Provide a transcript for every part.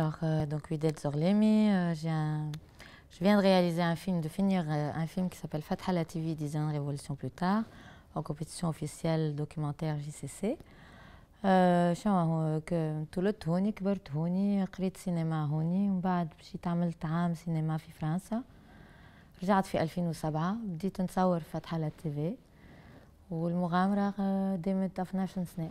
Euh, donc, Widel Zorlemi, euh, je viens de réaliser un film, de finir euh, un film qui s'appelle Fathala TV, 10 ans de révolution plus tard, en compétition officielle documentaire JCC. Je suis que tout le monde est en le cinéma faire du cinéma, après j'ai fait un cinéma en France. suis fait en 2007, j'ai fait un film Fatha TV, et le mouvement a démarré 12 ans.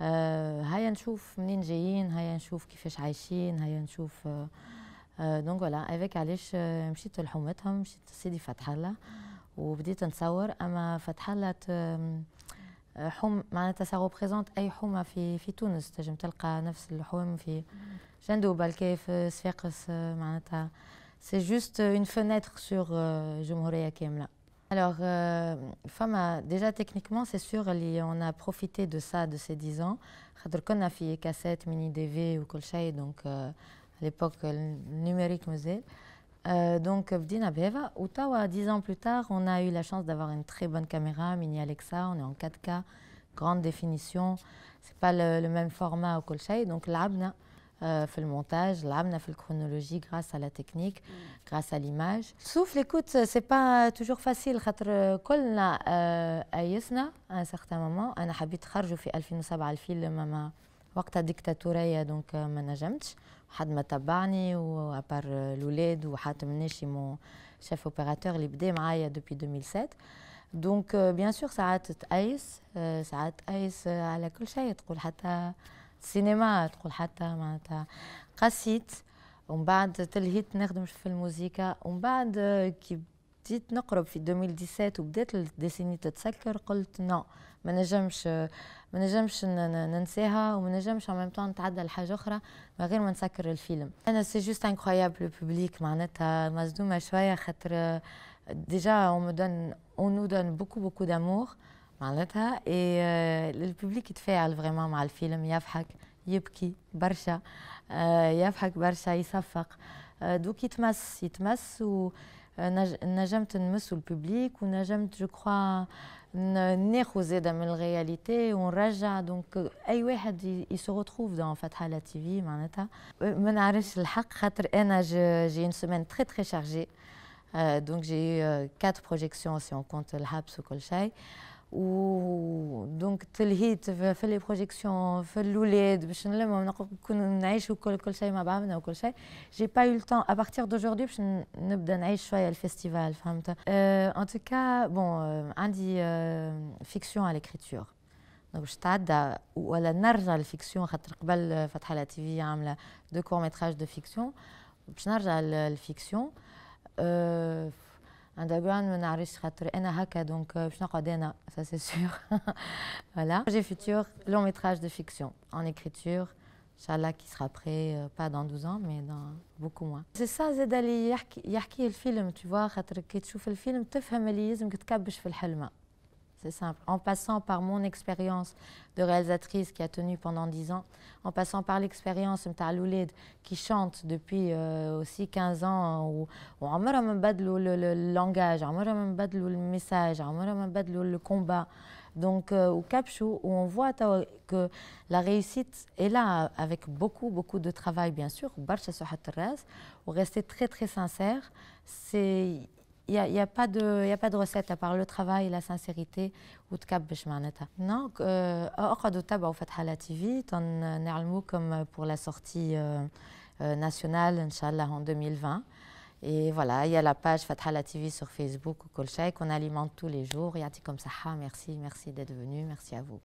آه هيا نشوف منين جايين هيا نشوف كيفاش عايشين هيا نشوف آه آه دونك فوالا هذاك علاش آه، مشيت لحومتهم مشيت لسيدي فتح الله وبديت نصور اما فتح الله آه، حوم معناتها سا ريبريزونت اي حومه في في تونس تنجم تلقى نفس الحوم في بالكي في صفاقس آه، معناتها سي جوست اون فينيتر سور جمهوريه كامله Alors, euh, femme déjà techniquement, c'est sûr, on a profité de ça, de ces 10 ans. On a fait cassette, mini DV ou colchaï, donc euh, à l'époque, euh, numérique musée. donc, Dina Beva, 10 ans plus tard, on a eu la chance d'avoir une très bonne caméra, mini Alexa, on est en 4K, grande définition. C'est pas le, même format au colchaï, donc l'abna. في المونتاج لعبنا في الكرونولوجي غراس على تكنيك غراس على ليماج سوف ليكوت سي با توجور فاسيل خاطر كلنا euh, ايسنا ان سارتان مومون انا حبيت خرجوا في 2007 الفيلم ما وقتها ديكتاتورية دونك euh, ما نجمتش حد ما تبعني وابار euh, الولاد وحاتم الناشي مو شيف اوبيراتور اللي بدا معايا دوبي 2007 دونك بيان سور ساعات تأيس ساعات تأيس على كل شيء تقول حتى سينما تقول حتى معناتها قسيت ومن بعد تلهيت نخدم في الموسيقى ومن بعد كي بديت نقرب في 2017 وبدات الديسيني تتسكر قلت نو ما نجمش ما نجمش ننساها وما نجمش ان ميم نتعدى لحاجه اخرى من غير ما نسكر الفيلم انا سي جوست انكرويابل بوبليك معناتها مصدومه شويه خاطر ديجا اون دون اون نو دون بوكو بوكو دامور معناتها إيه الببليك euh, يتفاعل فريمون مع الفيلم يضحك يبكي برشا آه يضحك برشا يصفق آه دوك يتمس يتمس و آه، نجمت نمسو الببليك ونجمت جو كخوا ناخو زاده من الرياليتي ونرجع دونك اي واحد يسو ريتروف دون فتحه لا تي في معناتها euh، ما نعرفش الحق خاطر انا جي اون سيمين تري تري شارجي دونك جي 4 بروجيكسيون سي اون كونت الحبس وكل شيء Ou, donc, tout le faire projections, le pas eu le temps, à partir d'aujourd'hui, festival. Euh, en tout cas, bon, on euh, dit euh, fiction à l'écriture. Donc, je suis à la la suis là, je fiction. la je suis deux métrages de fiction underground ما نعرفش donc, euh, je ça j'ai futur long métrage de fiction en écriture Inch'Allah qui sera prêt, euh, pas dans 12 ans, mais dans beaucoup moins. C'est ça, zedali le film, tu vois, le c'est simple. En passant par mon expérience de réalisatrice qui a tenu pendant 10 ans, en passant par l'expérience de qui chante depuis euh, aussi 15 ans, hein, ou a le langage, on le message, on le combat. Donc, euh, au Capchou, où on voit que la réussite est là avec beaucoup, beaucoup de travail, bien sûr, ou rester très, très sincère, c'est il n'y a, a, pas de, y a pas de recette à part le travail, la sincérité ou de cap TV. Euh, tv bah, on على تي في comme euh, pour la sortie euh, nationale inchallah en 2020 Et voilà, il y a la page la TV sur Facebook ou qu'on alimente tous les jours. Yati comme ça ah, merci, merci d'être venu, merci à vous.